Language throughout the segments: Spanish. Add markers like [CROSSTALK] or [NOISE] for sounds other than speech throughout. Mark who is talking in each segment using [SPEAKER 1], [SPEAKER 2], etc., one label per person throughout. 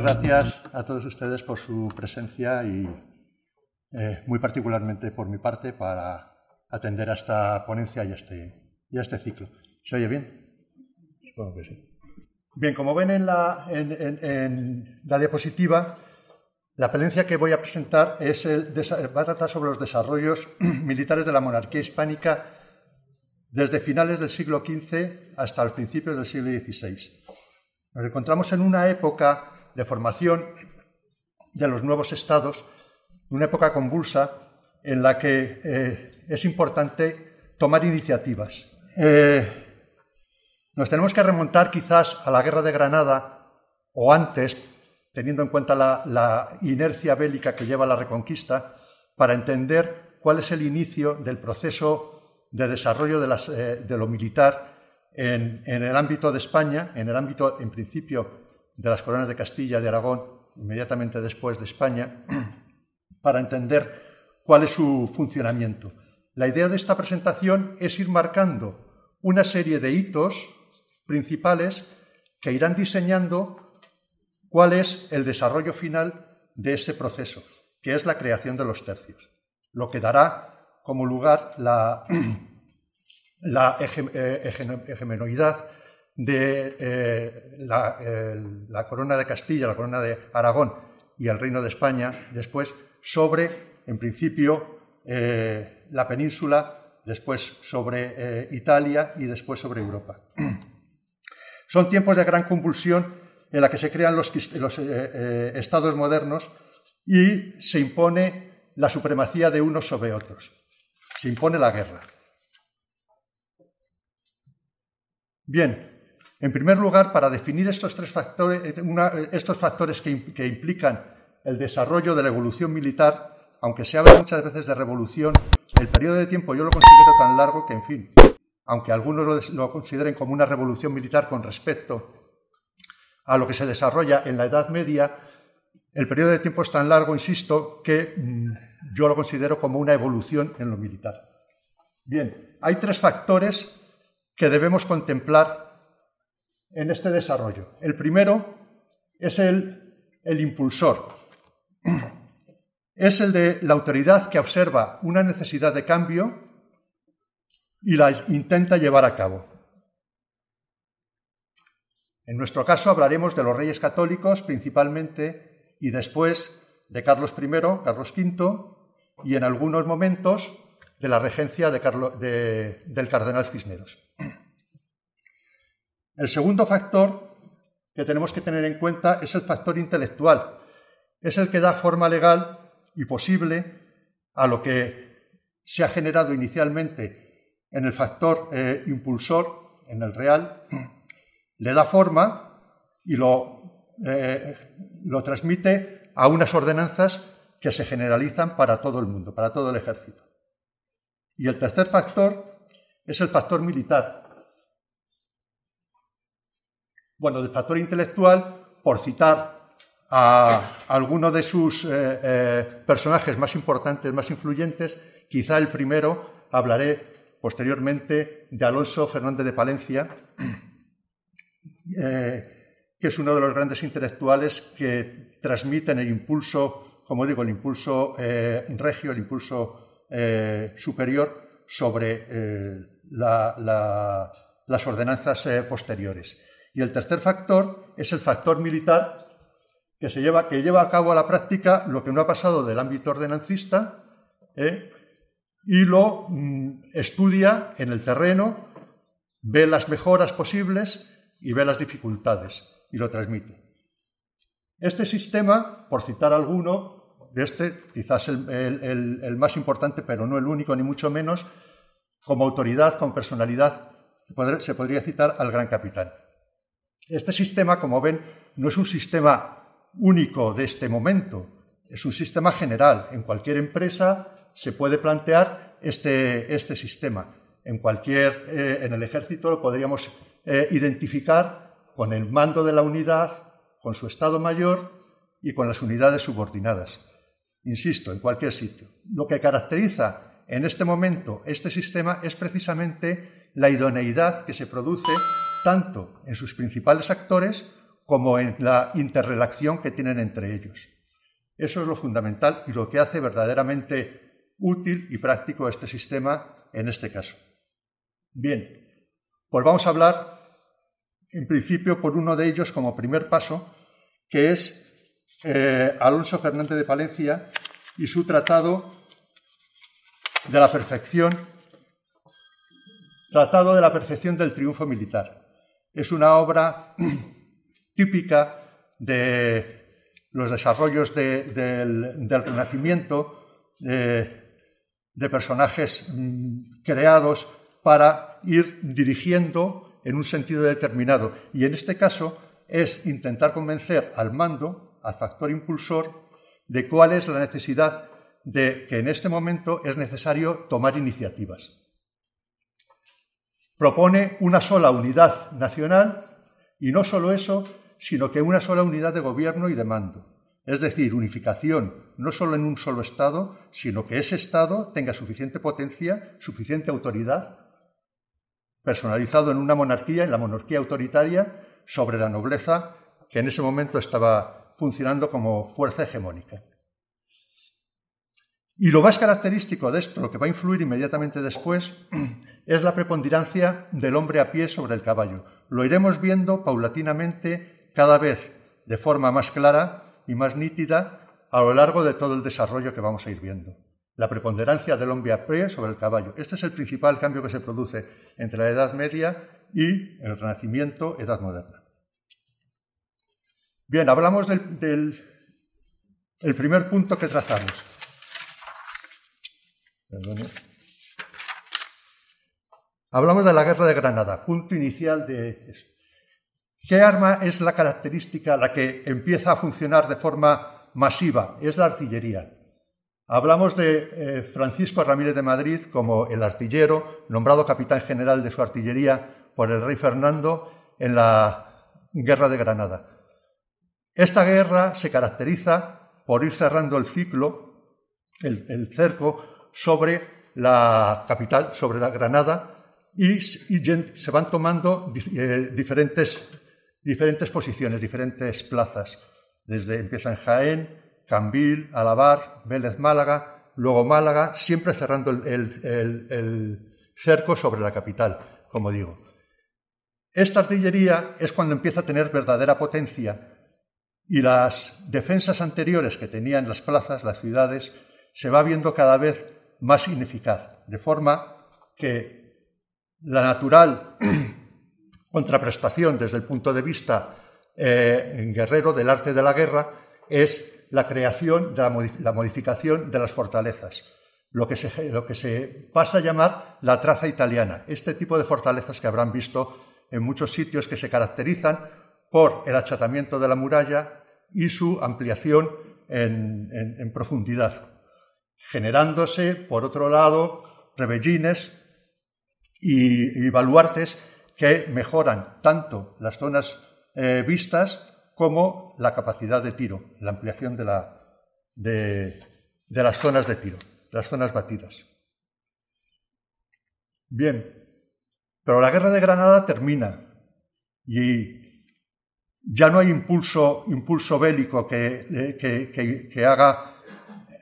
[SPEAKER 1] gracias a todos ustedes por su presencia y eh, muy particularmente por mi parte para atender a esta ponencia y a este, y este ciclo. ¿Se oye bien? Supongo que sí. Bien, como ven en la, en, en, la diapositiva, la ponencia que voy a presentar es el, va a tratar sobre los desarrollos [CLEARS THROAT] militares de la monarquía hispánica desde finales del siglo XV hasta los principios del siglo XVI. Nos encontramos en una época de formación de los nuevos estados, una época convulsa en la que eh, es importante tomar iniciativas. Eh, nos tenemos que remontar quizás a la Guerra de Granada o antes, teniendo en cuenta la, inercia bélica que lleva la Reconquista, para entender cuál es el inicio del proceso de desarrollo de, eh, lo militar en, en, el ámbito de España, en el ámbito, en principio, de las coronas de Castilla, de Aragón, inmediatamente después de España, para entender cuál es su funcionamiento. La idea de esta presentación es ir marcando una serie de hitos principales que irán diseñando cuál es el desarrollo final de ese proceso, que es la creación de los tercios, lo que dará como lugar la, la de eh, eh, la, corona de Castilla, la corona de Aragón y el reino de España, después sobre, en principio, eh, la península, después sobre Italia y después sobre Europa. [CLEARS THROAT] Son tiempos de gran convulsión en la que se crean los, los estados modernos y se impone la supremacía de unos sobre otros. Se impone la guerra. Bien, en primer lugar, para definir estos tres factores, eh, eh, estos factores que, implican el desarrollo de la evolución militar, aunque se habla muchas veces de revolución, el periodo de tiempo yo lo considero tan largo que, en fin, aunque algunos lo, consideren como una revolución militar con respecto a lo que se desarrolla en la Edad Media, el periodo de tiempo es tan largo, insisto, que mm, yo lo considero como una evolución en lo militar. Bien, hay tres factores que debemos contemplar en este desarrollo. El primero es el, impulsor. Es el de la autoridad que observa una necesidad de cambio y la intenta llevar a cabo. En nuestro caso hablaremos de los reyes católicos principalmente y después de Carlos I, Carlos V y en algunos momentos de la regencia del cardenal Cisneros. El segundo factor que tenemos que tener en cuenta es el factor intelectual. Es el que da forma legal y posible a lo que se ha generado inicialmente en el factor eh, impulsor, en el real, le da forma y eh, lo transmite a unas ordenanzas que se generalizan para todo el mundo, para todo el ejército. Y el tercer factor es el factor militar, bueno, del factor intelectual, por citar a alguno de sus eh, eh, personajes más importantes, más influyentes, quizá el primero hablaré posteriormente de Alonso Fernández de Palencia, eh, que es uno de los grandes intelectuales que transmiten el impulso, como digo, el impulso regio, el impulso superior sobre las ordenanzas posteriores. Y el tercer factor es el factor militar que, se lleva, que lleva a cabo a la práctica lo que no ha pasado del ámbito ordenancista ¿eh? y lo mm, estudia en el terreno, ve las mejoras posibles y ve las dificultades y lo transmite. Este sistema, por citar alguno, de este quizás el más importante, pero no el único, ni mucho menos, como autoridad, con personalidad, se podría citar al gran capitán. Este sistema, como ven, no es un sistema único de este momento, es un sistema general. En cualquier empresa se puede plantear este, este sistema. En, cualquier, eh, en el ejército lo podríamos eh, identificar con el mando de la unidad, con su estado mayor y con las unidades subordinadas. Insisto, en cualquier sitio. Lo que caracteriza en este momento este sistema es precisamente la idoneidad que se produce tanto en sus principales actores como en la interrelación que tienen entre ellos. Eso es lo fundamental y lo que hace verdaderamente útil y práctico este sistema en este caso. Bien, pues vamos a hablar en principio por uno de ellos como primer paso, que es eh, Alonso Fernández de Palencia y su tratado de la perfección, tratado de la perfección del triunfo militar. Es una obra [CLEARS THROAT] típica de los desarrollos del, Renacimiento, de, personajes mm, creados para ir dirigiendo en un sentido determinado. Y en este caso es intentar convencer al mando, al factor impulsor, de cuál es la necesidad de que en este momento es necesario tomar iniciativas propone una sola unidad nacional y no solo eso, sino que una sola unidad de gobierno y de mando. Es decir, unificación no solo en un solo Estado, sino que ese Estado tenga suficiente potencia, suficiente autoridad, personalizado en una monarquía, en la monarquía autoritaria, sobre la nobleza que en ese momento estaba funcionando como fuerza hegemónica. Y lo más característico de esto, lo que va a influir inmediatamente después, [CLEARS THROAT] es la preponderancia del hombre a pie sobre el caballo. Lo iremos viendo paulatinamente cada vez de forma más clara y más nítida a lo largo de todo el desarrollo que vamos a ir viendo. La preponderancia del hombre a pie sobre el caballo. Este es el principal cambio que se produce entre la Edad Media y el Renacimiento, Edad Moderna. Bien, hablamos del, primer punto que trazamos Hablamos de la guerra de Granada, punto inicial de eso. ¿Qué arma es la característica, la que empieza a funcionar de forma masiva? Es la artillería. Hablamos de eh, Francisco Ramírez de Madrid como el artillero, nombrado capitán general de su artillería por el rey Fernando en la guerra de Granada. Esta guerra se caracteriza por ir cerrando el ciclo, el cerco, sobre la capital, sobre la Granada, y, se van tomando eh, diferentes, diferentes posiciones, diferentes plazas. Desde empieza en Jaén, Cambil, Alabar, Vélez Málaga, luego Málaga, siempre cerrando el, el cerco sobre la capital, como digo. Esta artillería es cuando empieza a tener verdadera potencia y las defensas anteriores que tenían las plazas, las ciudades, se va viendo cada vez más significado, de forma que la natural [CLEARS THROAT] contraprestación desde el punto de vista eh, guerrero del arte de la guerra es la creación, de la, modificación de las fortalezas, lo que, se, lo que se pasa a llamar la traza italiana, este tipo de fortalezas que habrán visto en muchos sitios que se caracterizan por el achatamiento de la muralla y su ampliación en profundidad generándose, por otro lado, rebellines y, baluartes que mejoran tanto las zonas eh, vistas como la capacidad de tiro, la ampliación de, la, de, las zonas de tiro, las zonas batidas. Bien, pero la guerra de Granada termina y ya no hay impulso, impulso bélico que eh, haga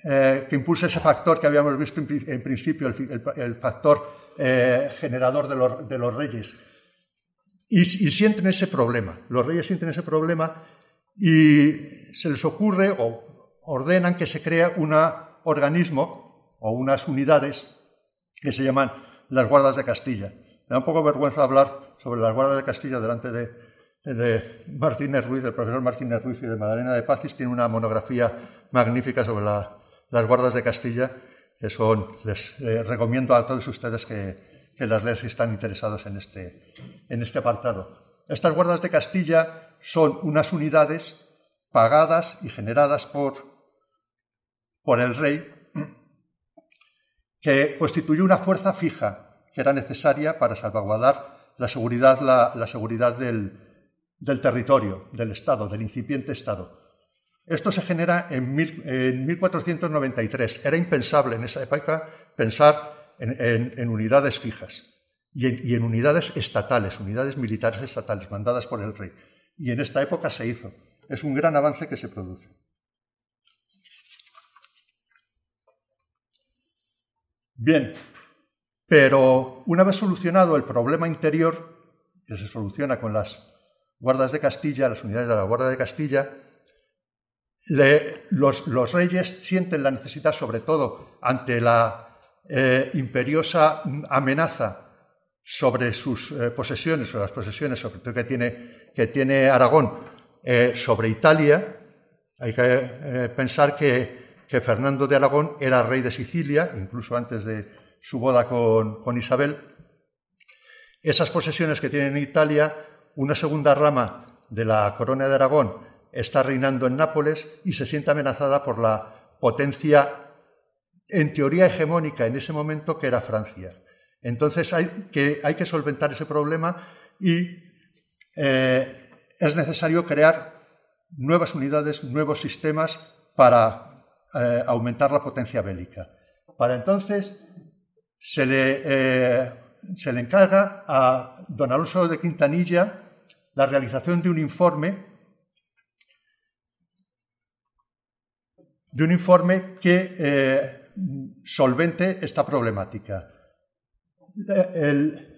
[SPEAKER 1] eh, que impulsa ese factor que habíamos visto en, principio, el, factor eh, generador de los, reyes. Y, sienten ese problema, los reyes sienten ese problema y se les ocurre o ordenan que se crea un organismo o unas unidades que se llaman las Guardas de Castilla. Me da un poco vergüenza hablar sobre las Guardas de Castilla delante de, de Martínez Ruiz, del profesor Martínez Ruiz y de Madalena de Pazis, tiene una monografía magnífica sobre la, las guardas de Castilla, que son, les eh, recomiendo a todos ustedes que, las lean si están interesados en este, en este apartado. Estas guardas de Castilla son unas unidades pagadas y generadas por, por el rey que constituyó una fuerza fija que era necesaria para salvaguardar la seguridad, seguridad del, del territorio, del Estado, del incipiente Estado. Esto se genera en, 1493. Era impensable en esa época pensar en, unidades fijas y, en, unidades estatales, unidades militares estatales mandadas por el rey. Y en esta época se hizo. Es un gran avance que se produce. Bien, pero una vez solucionado el problema interior, que se soluciona con las guardas de Castilla, las unidades de la guarda de Castilla, los, reyes sienten la necesidad, sobre todo ante la eh, imperiosa amenaza sobre sus eh, posesiones, sobre las posesiones sobre todo que tiene, Aragón, eh, sobre Italia. Hay que pensar que, Fernando de Aragón era rey de Sicilia, incluso antes de su boda con, con Isabel. Esas posesiones que tiene en Italia, una segunda rama de la corona de Aragón está reinando en Nápoles y se siente amenazada por la potencia en teoría hegemónica en ese momento que era Francia. Entonces hay que, hay que solventar ese problema y eh, es necesario crear nuevas unidades, nuevos sistemas para eh, aumentar la potencia bélica. Para entonces se le, eh, se le encarga a don Alonso de Quintanilla la realización de un informe de un informe que eh, solvente esta problemática. Eh,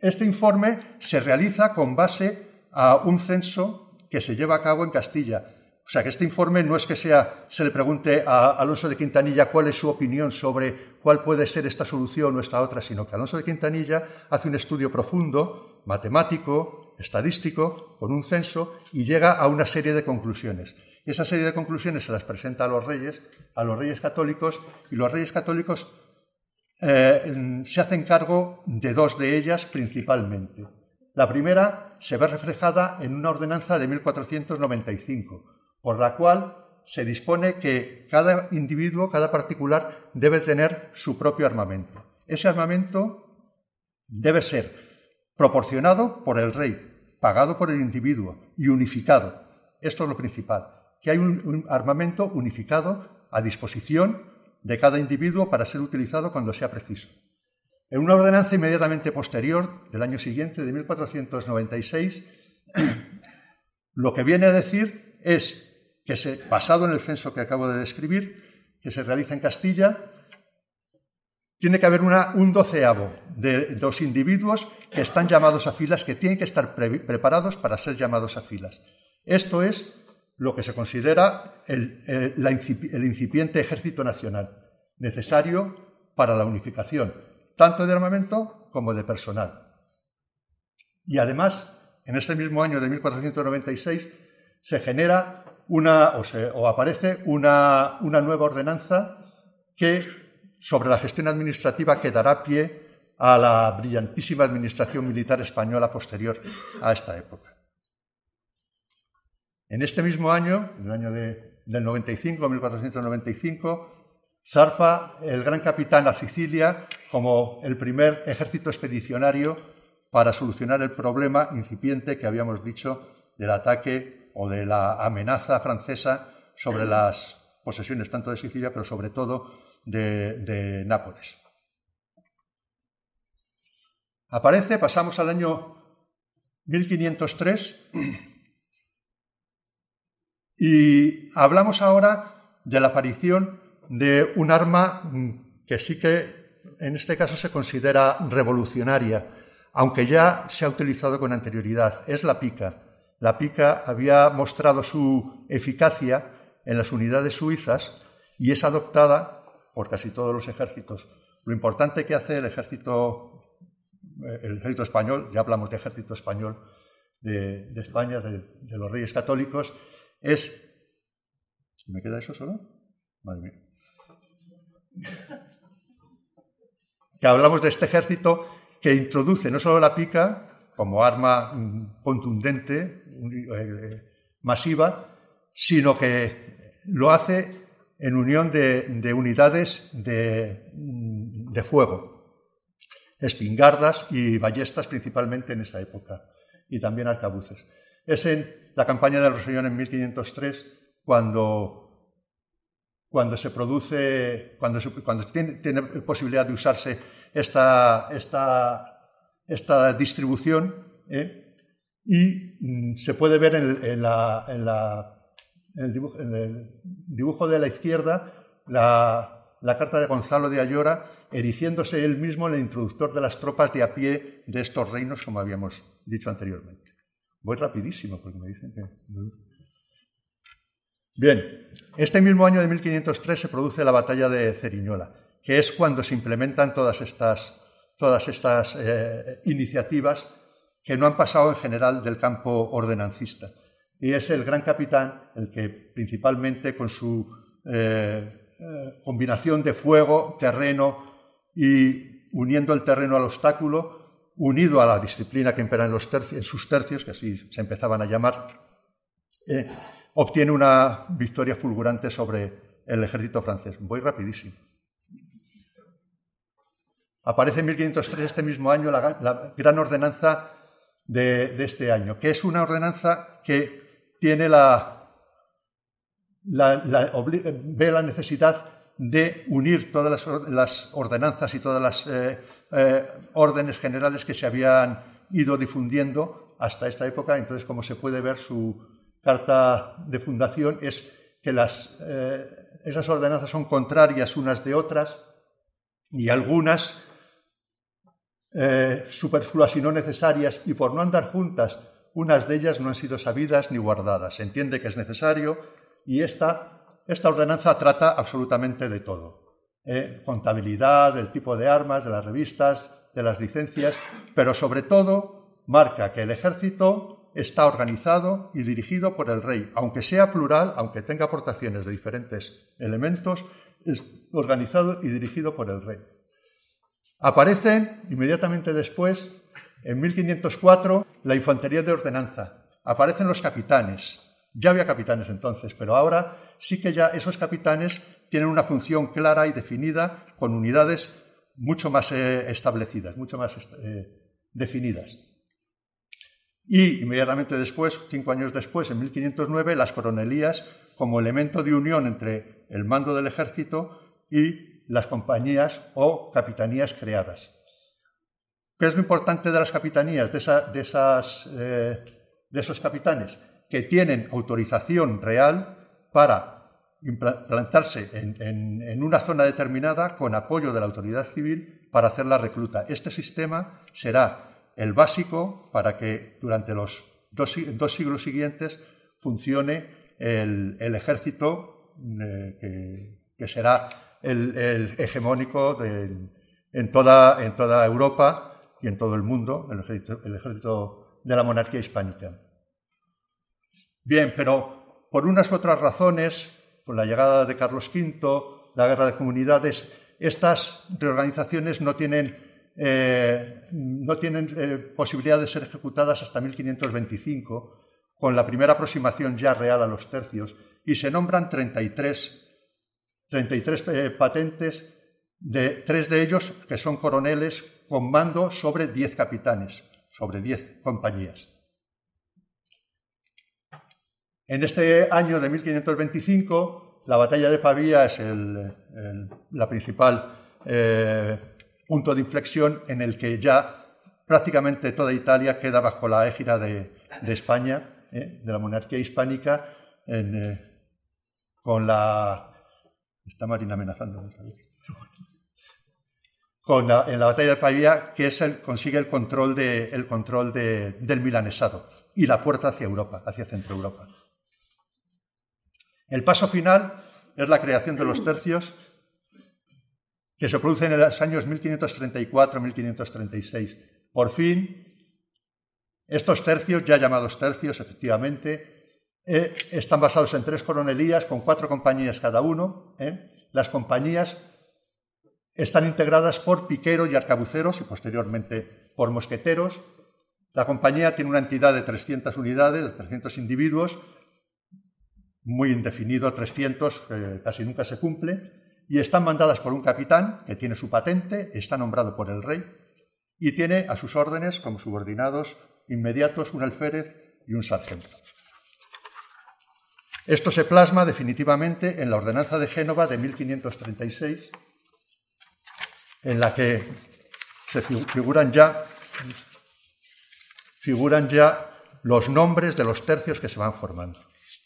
[SPEAKER 1] este informe se realiza con base a un censo que se lleva a cabo en Castilla. O sea, que este informe no es que sea, se le pregunte a Alonso de Quintanilla cuál es su opinión sobre cuál puede ser esta solución o esta otra, sino que Alonso de Quintanilla hace un estudio profundo, matemático, estadístico, con un censo y llega a una serie de conclusiones esa serie de conclusiones se las presenta a los reyes, a los reyes católicos, y los reyes católicos eh, se hacen cargo de dos de ellas principalmente. La primera se ve reflejada en una ordenanza de 1495, por la cual se dispone que cada individuo, cada particular, debe tener su propio armamento. Ese armamento debe ser proporcionado por el rey, pagado por el individuo y unificado. Esto es lo principal que hay un, armamento unificado a disposición de cada individuo para ser utilizado cuando sea preciso. En una ordenanza inmediatamente posterior, del año siguiente, de 1496, [CLEARS THROAT] lo que viene a decir es que, se, basado en el censo que acabo de describir, que se realiza en Castilla, tiene que haber una, un doceavo de dos individuos que están llamados a filas, que tienen que estar preparados para ser llamados a filas. Esto es lo que se considera el, incipiente ejército nacional, necesario para la unificación, tanto de armamento como de personal. Y además, en este mismo año de 1496, se genera una, o, aparece una, una, nueva ordenanza que, sobre la gestión administrativa, que dará pie a la brillantísima administración militar española posterior a esta época. En este mismo año, en el año de, del 95, 1495, zarpa el gran capitán a Sicilia como el primer ejército expedicionario para solucionar el problema incipiente que habíamos dicho del ataque o de la amenaza francesa sobre las posesiones tanto de Sicilia, pero sobre todo de, de Nápoles. Aparece, pasamos al año 1503, y hablamos ahora de la aparición de un arma mm, que sí que en este caso se considera revolucionaria, aunque ya se ha utilizado con anterioridad, es la pica. La pica había mostrado su eficacia en las unidades suizas y es adoptada por casi todos los ejércitos. Lo importante que hace el ejército, eh, el ejército español, ya hablamos de ejército español de, España, de los reyes católicos, es... ¿Me queda eso solo? Madre mía. Que hablamos de este ejército que introduce no solo la pica como arma mm, contundente, eh, masiva, sino que lo hace en unión de, unidades de, mm, de fuego, espingardas y ballestas principalmente en esa época, y también arcabuces. Es en la campaña de Rosellón en 1503 cuando, cuando se produce, cuando, tiene, posibilidad de usarse esta, esta, distribución ¿eh? y mm, se puede ver en, el, dibujo, de la izquierda la, la, carta de Gonzalo de Ayora, erigiéndose él mismo en el introductor de las tropas de a pie de estos reinos, como habíamos dicho anteriormente. Voy rapidísimo porque me dicen que... Bien, este mismo año de 1503 se produce la batalla de Ceriñola, que es cuando se implementan todas estas, todas estas eh, iniciativas que no han pasado en general del campo ordenancista. Y es el gran capitán el que principalmente con su eh, eh, combinación de fuego, terreno y uniendo el terreno al obstáculo, unido a la disciplina que empera en, sus tercios, que así se empezaban a llamar, eh, obtiene una victoria fulgurante sobre el ejército francés. Voy rapidísimo. Aparece en 1503, este mismo año, la, gran ordenanza de, este año, que es una ordenanza que tiene la, ve la necesidad de unir todas las, ordenanzas y todas las eh, eh, órdenes generales que se habían ido difundiendo hasta esta época. Entonces, como se puede ver, su carta de fundación es que eh, esas ordenanzas son contrarias unas de otras y algunas eh, superfluas y no necesarias, y por no andar juntas, unas de ellas no han sido sabidas ni guardadas. Se entiende que es necesario y esta, esta ordenanza trata absolutamente de todo. Eh, contabilidad, del tipo de armas, de las revistas, de las licencias, pero sobre todo marca que el ejército está organizado y dirigido por el rey, aunque sea plural, aunque tenga aportaciones de diferentes elementos, es organizado y dirigido por el rey. Aparece inmediatamente después, en 1504, la infantería de ordenanza. Aparecen los capitanes. Ya había capitanes entonces, pero ahora sí que ya esos capitanes tienen una función clara y definida con unidades mucho más eh, establecidas, mucho más eh, definidas. Y inmediatamente después, cinco años después, en 1509, las coronelías como elemento de unión entre el mando del ejército y las compañías o capitanías creadas. ¿Qué es lo importante de las capitanías, de, esas, eh, de esos capitanes? Que tienen autorización real para implantarse en, una zona determinada con apoyo de la autoridad civil para hacer la recluta. Este sistema será el básico para que durante los dos, siglos siguientes funcione el, ejército eh, que, será el, hegemónico en, toda, Europa y en todo el mundo, el ejército, el ejército de la monarquía hispánica. Bien, pero por unas u otras razones con la llegada de Carlos V, la guerra de comunidades, estas reorganizaciones no tienen, eh, eh, posibilidad de ser ejecutadas hasta 1525, con la primera aproximación ya real a los tercios, y se nombran 33, 33 eh, patentes, de, tres de ellos que son coroneles con mando sobre 10 capitanes, sobre 10 compañías. En este año de 1525, la batalla de Pavía es el, la principal eh, punto de inflexión en el que ya prácticamente toda Italia queda bajo la égida de, España, eh, de la monarquía hispánica, eh, con la... Está Marina amenazando. Con la, en la batalla de Pavía, que es consigue el control, de, control del milanesado y la puerta hacia Europa, hacia Centro Europa. El paso final es la creación de los tercios, que se producen en los años 1534-1536. Por fin, estos tercios, ya llamados tercios, efectivamente, eh, están basados en tres coronelías con cuatro compañías cada uno. ¿eh? Las compañías están integradas por piqueros y arcabuceros y posteriormente por mosqueteros. La compañía tiene una entidad de 300 unidades, de 300 individuos, muy indefinido, 300, que casi nunca se cumple, y están mandadas por un capitán que tiene su patente, está nombrado por el rey, y tiene a sus órdenes como subordinados inmediatos un alférez y un sargento. Esto se plasma definitivamente en la ordenanza de Génova de 1536, en la que se figuran ya, figuran ya los nombres de los tercios que se van formando,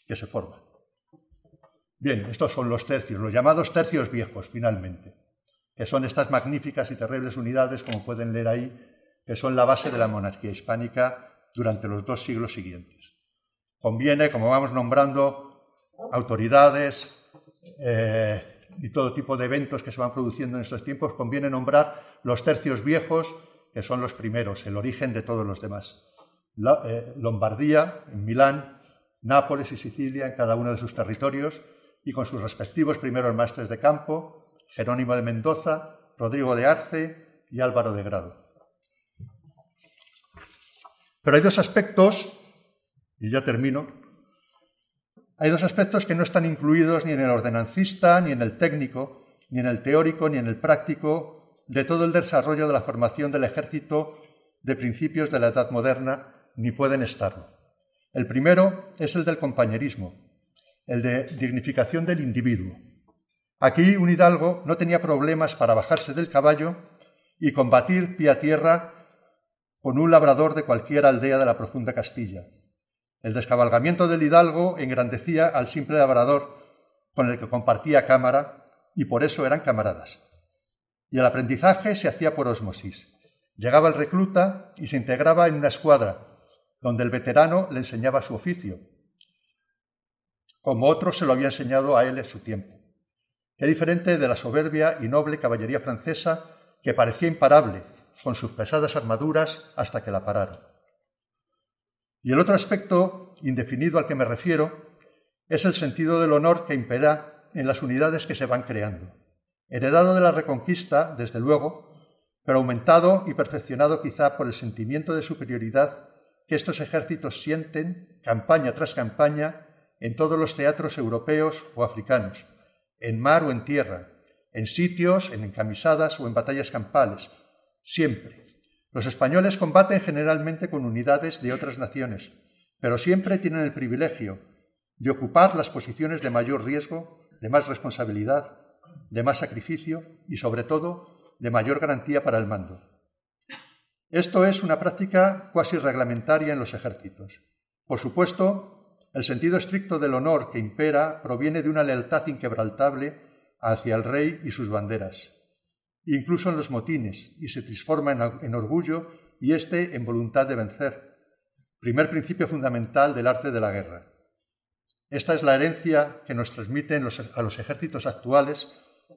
[SPEAKER 1] que se forman. Bien, estos son los tercios, los llamados tercios viejos, finalmente, que son estas magníficas y terribles unidades, como pueden leer ahí, que son la base de la monarquía hispánica durante los dos siglos siguientes. Conviene, como vamos nombrando, autoridades eh, y todo tipo de eventos que se van produciendo en estos tiempos, conviene nombrar los tercios viejos, que son los primeros, el origen de todos los demás. Eh, Lombardía, en Milán, Nápoles y Sicilia, en cada uno de sus territorios, y con sus respectivos primeros maestres de campo, Jerónimo de Mendoza, Rodrigo de Arce y Álvaro de Grado. Pero hay dos aspectos, y ya termino, hay dos aspectos que no están incluidos ni en el ordenancista, ni en el técnico, ni en el teórico, ni en el práctico, de todo el desarrollo de la formación del ejército de principios de la Edad Moderna, ni pueden estarlo. El primero es el del compañerismo, el de dignificación del individuo. Aquí un hidalgo no tenía problemas para bajarse del caballo y combatir pie a tierra con un labrador de cualquier aldea de la profunda Castilla. El descabalgamiento del hidalgo engrandecía al simple labrador con el que compartía cámara y por eso eran camaradas. Y el aprendizaje se hacía por osmosis. Llegaba el recluta y se integraba en una escuadra, donde el veterano le enseñaba su oficio, como otro se lo había enseñado a él en su tiempo. Qué diferente de la soberbia y noble caballería francesa que parecía imparable con sus pesadas armaduras hasta que la pararon. Y el otro aspecto indefinido al que me refiero es el sentido del honor que impera en las unidades que se van creando, heredado de la Reconquista, desde luego, pero aumentado y perfeccionado quizá por el sentimiento de superioridad que estos ejércitos sienten, campaña tras campaña, en todos los teatros europeos o africanos, en mar o en tierra, en sitios, en encamisadas o en batallas campales, siempre. Los españoles combaten generalmente con unidades de otras naciones, pero siempre tienen el privilegio de ocupar las posiciones de mayor riesgo, de más responsabilidad, de más sacrificio y, sobre todo, de mayor garantía para el mando. Esto es una práctica cuasi reglamentaria en los ejércitos. Por supuesto, el sentido estricto del honor que impera proviene de una lealtad inquebrantable hacia el rey y sus banderas, incluso en los motines, y se transforma en, orgullo y éste en voluntad de vencer, primer principio fundamental del arte de la guerra. Esta es la herencia que nos transmiten a los ejércitos actuales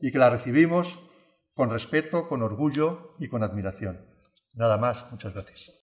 [SPEAKER 1] y que la recibimos con respeto, con orgullo y con admiración. Nada más, muchas gracias.